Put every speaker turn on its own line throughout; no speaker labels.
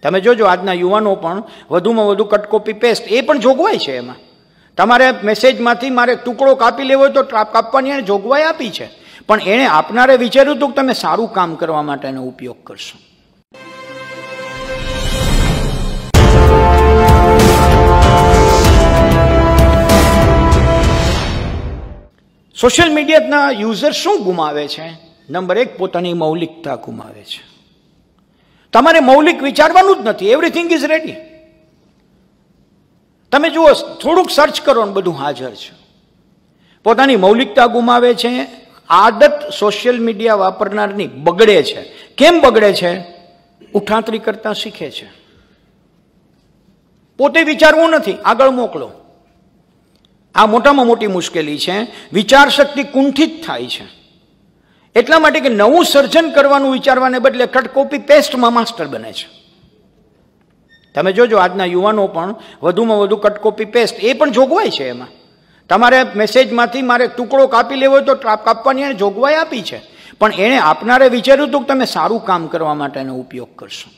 તમે જોજો આજના યુવાનો પણ વધુમાં વધુ કટકોપી પેસ્ટ એ પણ જોગવાઈ છે એમાં તમારે મેસેજમાંથી મારે ટુકડો કાપી લેવો હોય તો ટ્રાપ કાપવાની એણે જોગવાઈ આપી છે પણ એણે આપનારે વિચાર્યું હતું કે તમે સારું કામ કરવા માટે એનો ઉપયોગ કરશો સોશિયલ મીડિયાના યુઝર શું ગુમાવે છે નંબર એક પોતાની મૌલિકતા ગુમાવે છે તમારે મૌલિક વિચારવાનું જ નથી એવરીથિંગ ઇઝ રેડી તમે જુઓ થોડુંક સર્ચ કરો ને બધું હાજર છે પોતાની મૌલિકતા ગુમાવે છે આદત સોશિયલ મીડિયા વાપરનારની બગડે છે કેમ બગડે છે ઉઠાંતરી કરતાં શીખે છે પોતે વિચારવું નથી આગળ મોકલો આ મોટામાં મોટી મુશ્કેલી છે વિચાર શક્તિ કુંઠિત થાય છે એટલા માટે કે નવું સર્જન કરવાનું વિચારવાને બદલે કટ કોપી પેસ્ટમાં માસ્ટર બને છે તમે જોજો આજના યુવાનો પણ વધુમાં વધુ કટ કોપી પેસ્ટ એ પણ જોગવાઈ છે એમાં તમારે મેસેજમાંથી મારે ટુકડો કાપી લેવો તો કાપવાની એને જોગવાઈ આપી છે પણ એણે આપનારે વિચાર્યું હતું કે તમે સારું કામ કરવા માટે એનો ઉપયોગ કરશો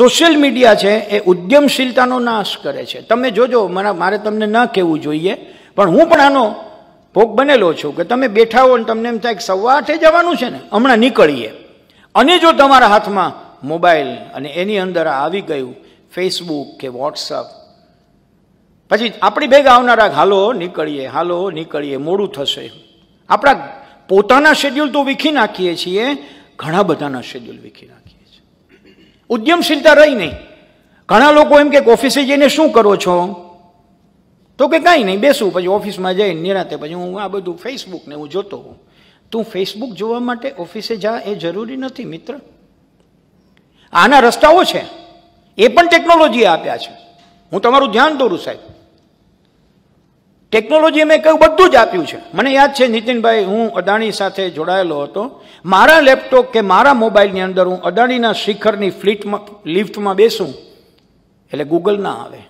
સોશિયલ મીડિયા છે એ ઉદ્યમશીલતાનો નાશ કરે છે તમે જોજો મારા મારે તમને ન કહેવું જોઈએ પણ હું પણ આનો ભોગ બનેલો છું કે તમે બેઠા હો ને તમને એમ થાય કે સવા આઠે જવાનું છે ને હમણાં નીકળીએ અને જો તમારા હાથમાં મોબાઈલ અને એની અંદર આવી ગયું ફેસબુક કે વોટ્સઅપ પછી આપણી ભેગા આવનારા હાલો નીકળીએ હાલો નીકળીએ મોડું થશે આપણા પોતાના શેડ્યુલ તો વીખી નાખીએ છીએ ઘણા બધાના શેડ્યુલ વીખી નાખીએ છીએ ઉદ્યમશીલતા રહી નહીં ઘણા લોકો એમ કે ઓફિસે જઈને શું કરો છો તો કે કાંઈ નહીં બેસું પછી ઓફિસમાં જઈ નિરાતે પછી હું આ બધું ફેસબુકને હું જોતો હોઉં તું ફેસબુક જોવા માટે ઓફિસે જા એ જરૂરી નથી મિત્ર આના રસ્તાઓ છે એ પણ ટેકનોલોજીએ આપ્યા છે હું તમારું ધ્યાન દોરું સાહેબ ટેકનોલોજી મેં કહ્યું બધું જ આપ્યું છે મને યાદ છે નીતિનભાઈ હું અદાણી સાથે જોડાયેલો હતો મારા લેપટોપ કે મારા મોબાઈલની અંદર હું અદાણીના શિખરની ફ્લીટમાં લિફ્ટમાં બેસું એટલે ગૂગલ ના આવે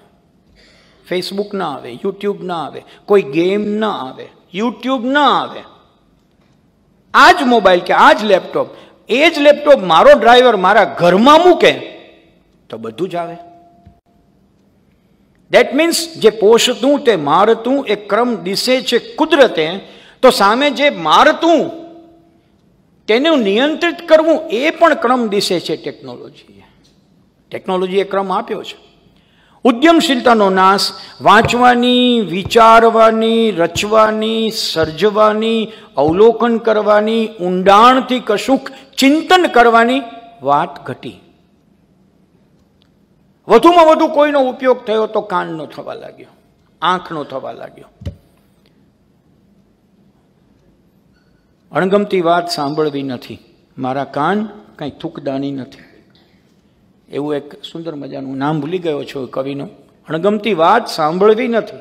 ફેસબુક ના આવે યુટ્યુબ ના આવે કોઈ ગેમ ના આવે યુટ્યુબ ના આવે આ જ મોબાઈલ કે આ જ લેપટોપ એ જ લેપટોપ મારો ડ્રાઈવર મારા ઘરમાં મૂકે તો બધું જ આવે દેટ મીન્સ જે પોષતું તે મારતું એ ક્રમ દિશે છે કુદરતે તો સામે જે મારતું તેનું નિયંત્રિત કરવું એ પણ ક્રમ દિશે છે ટેકનોલોજીએ ટેકનોલોજીએ ક્રમ આપ્યો છે ઉદ્યમશીલતાનો નાશ વાંચવાની વિચારવાની રચવાની સર્જવાની અવલોકન કરવાની ઊંડાણથી કશુંક ચિંતન કરવાની વાત ઘટી વધુમાં વધુ કોઈનો ઉપયોગ થયો તો કાનનો થવા લાગ્યો આંખનો થવા લાગ્યો અણગમતી વાત સાંભળવી નથી મારા કાન કંઈ થૂકદાની નથી એવું એક સુંદર મજાનું નામ ભૂલી ગયો છું કવિનું અણગમતી વાત સાંભળવી નથી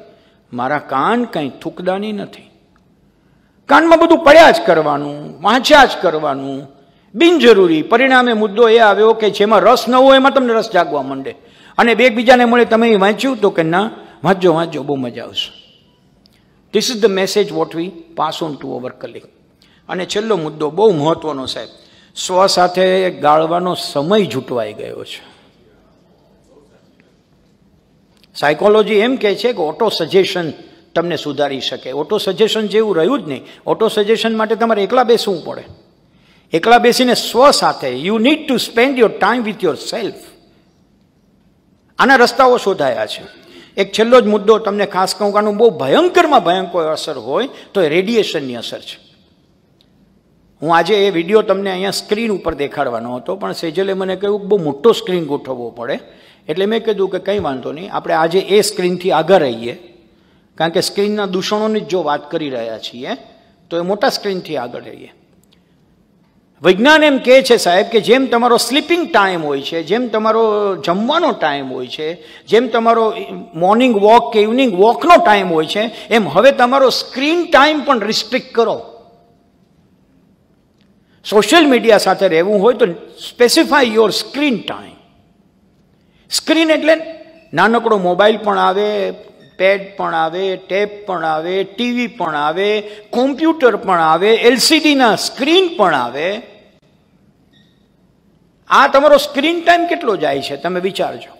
મારા કાન કંઈ થૂકદાની નથી કાનમાં બધું પડ્યા જ કરવાનું વાંચ્યા જ કરવાનું બિનજરૂરી પરિણામે મુદ્દો એ આવ્યો કે જેમાં રસ ન હોય એમાં તમને રસ જાગવા માંડે અને બે એકબીજાને મળે તમે વાંચ્યું તો કે ના વાંચજો વાંચજો બહુ મજા આવશે this is the message what we pass on to our કલિંગ અને છેલ્લો મુદ્દો બહુ મહત્વનો સાહેબ સ્વ સાથે ગાળવાનો સમય જૂટવાઈ ગયો છે સાયકોલોજી એમ કહે છે કે ઓટો સજેશન તમને સુધારી શકે ઓટો સજેશન જેવું રહ્યું જ નહીં ઓટો સજેશન માટે તમારે એકલા બેસવું પડે એકલા બેસીને સ્વ સાથે you need to spend your time with yourself આના રસ્તાઓ શોધાયા છે એક છેલ્લો જ મુદ્દો તમને ખાસ કહું કે આનું બહુ ભયંકરમાં ભયંકર અસર હોય તો એ રેડિયેશનની અસર છે હું આજે એ વિડીયો તમને અહીંયા સ્ક્રીન ઉપર દેખાડવાનો હતો પણ સેજલે મને કહ્યું બહુ મોટો સ્ક્રીન ગોઠવવો પડે એટલે મેં કીધું કે કંઈ વાંધો નહીં આપણે આજે એ સ્ક્રીનથી આગળ રહીએ કારણ કે સ્ક્રીનના દૂષણોની જ જો વાત કરી રહ્યા છીએ તો એ મોટા સ્ક્રીનથી આગળ રહીએ વિજ્ઞાન એમ કહે છે સાહેબ કે જેમ તમારો સ્લીપિંગ ટાઈમ હોય છે જેમ તમારો જમવાનો ટાઈમ હોય છે જેમ તમારો મોર્નિંગ વોક કે ઇવનિંગ વોકનો ટાઈમ હોય છે એમ હવે તમારો સ્ક્રીન ટાઈમ પણ રિસ્ટ્રિક્ટ કરો સોશિયલ મીડિયા સાથે રહેવું હોય તો specify your screen time screen એટલે નાનકડો મોબાઈલ પણ આવે પેડ પણ આવે ટેપ પણ આવે ટીવી પણ આવે કોમ્પ્યુટર પણ આવે એલસીડીના સ્ક્રીન પણ આવે આ તમારો સ્ક્રીન ટાઈમ કેટલો જાય છે તમે વિચારજો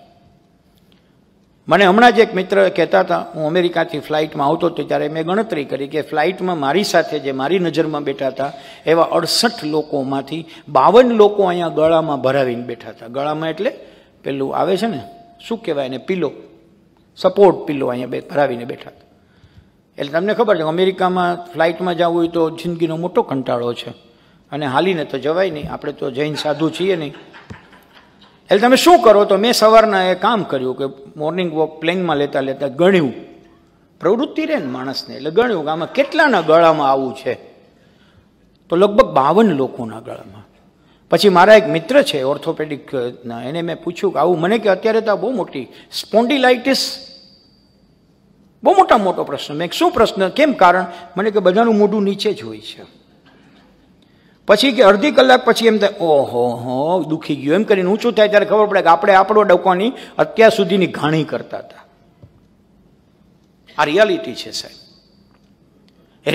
મને હમણાં જ એક મિત્ર કહેતા હતા હું અમેરિકાથી ફ્લાઇટમાં આવતો હતો ત્યારે મેં ગણતરી કરી કે ફ્લાઇટમાં મારી સાથે જે મારી નજરમાં બેઠા હતા એવા અડસઠ લોકોમાંથી બાવન લોકો અહીંયા ગળામાં ભરાવીને બેઠા હતા ગળામાં એટલે પેલું આવે છે ને શું કહેવાય એને પીલો સપોર્ટ પીલો અહીંયા બે ભરાવીને બેઠા હતા એટલે તમને ખબર છે અમેરિકામાં ફ્લાઇટમાં જવું હોય તો જિંદગીનો મોટો કંટાળો છે અને હાલીને તો જવાય નહીં આપણે તો જૈન સાધુ છીએ નહીં એટલે તમે શું કરો તો મેં સવારના એ કામ કર્યું કે મોર્નિંગ વોક પ્લેનમાં લેતા લેતા ગણ્યું પ્રવૃત્તિ રહે ને માણસને એટલે ગણ્યું કે આમાં કેટલાના ગળામાં આવું છે તો લગભગ બાવન લોકોના ગળામાં પછી મારા એક મિત્ર છે ઓર્થોપેડિકના એને મેં પૂછ્યું કે આવું મને કે અત્યારે તો બહુ મોટી સ્પોન્ડિલાઇટિસ બહુ મોટા મોટો પ્રશ્ન મેં શું પ્રશ્ન કેમ કારણ મને કે બધાનું મોઢું નીચે જ હોય છે પછી કે અડધી કલાક પછી એમ થાય ઓહો હો દુઃખી ગયું એમ કરીને ઊંચું થાય ત્યારે ખબર પડે કે આપણે આપણો ડકોની અત્યાર સુધીની ઘાણી કરતા હતા આ રિયાલિટી છે સાહેબ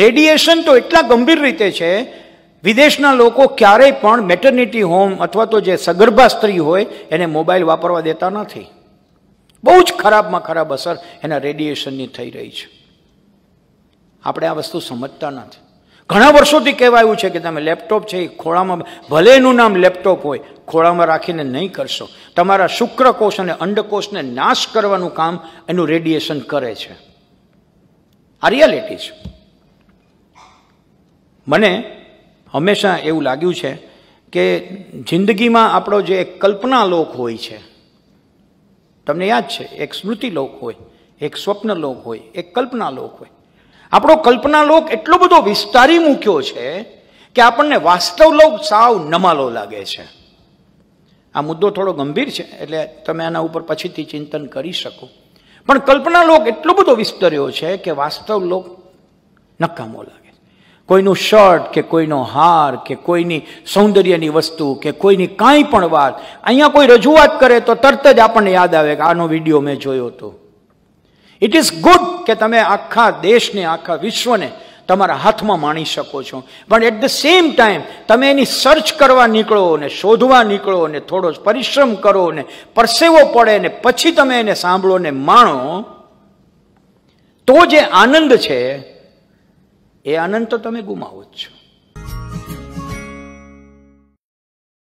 રેડિયેશન તો એટલા ગંભીર રીતે છે વિદેશના લોકો ક્યારેય પણ મેટર્નિટી હોમ અથવા તો જે સગર્ભા સ્ત્રી હોય એને મોબાઈલ વાપરવા દેતા નથી બહુ જ ખરાબમાં ખરાબ અસર એના રેડિયેશનની થઈ રહી છે આપણે આ વસ્તુ સમજતા નથી ઘણા વર્ષોથી કહેવાયું છે કે તમે લેપટોપ છે એ ખોળામાં ભલે એનું નામ લેપટોપ હોય ખોળામાં રાખીને નહીં કરશો તમારા શુક્રકોષ અને અંડકોષને નાશ કરવાનું કામ એનું રેડિયેશન કરે છે આ રિયાલિટી છે મને હંમેશા એવું લાગ્યું છે કે જિંદગીમાં આપણો જે એક કલ્પના લોક હોય છે તમને યાદ છે એક સ્મૃતિ લોક હોય એક સ્વપ્ન લોક હોય એક કલ્પના લોક હોય આપણો કલ્પનાલોક એટલો બધો વિસ્તારી મૂક્યો છે કે આપણને વાસ્તવલોક સાવ નમાલો લાગે છે આ મુદ્દો થોડો ગંભીર છે એટલે તમે આના ઉપર પછીથી ચિંતન કરી શકો પણ કલ્પનાલોક એટલો બધો વિસ્તર્યો છે કે વાસ્તવલોક નકામો લાગે કોઈનું શર્ટ કે કોઈનો હાર કે કોઈની સૌંદર્યની વસ્તુ કે કોઈની કાંઈ પણ વાત અહીંયા કોઈ રજૂઆત કરે તો તરત જ આપણને યાદ આવે કે આનો વિડીયો મેં જોયો હતો ઇટ ઇઝ ગુડ કે તમે આખા દેશને આખા વિશ્વને તમારા હાથમાં માણી શકો છો પણ એટ ધ સેમ ટાઈમ તમે એની સર્ચ કરવા નીકળો અને શોધવા નીકળો અને થોડો પરિશ્રમ કરો ને પરસેવો પડે ને પછી તમે એને સાંભળો ને માણો તો જે આનંદ છે એ આનંદ તો તમે ગુમાવો જ છો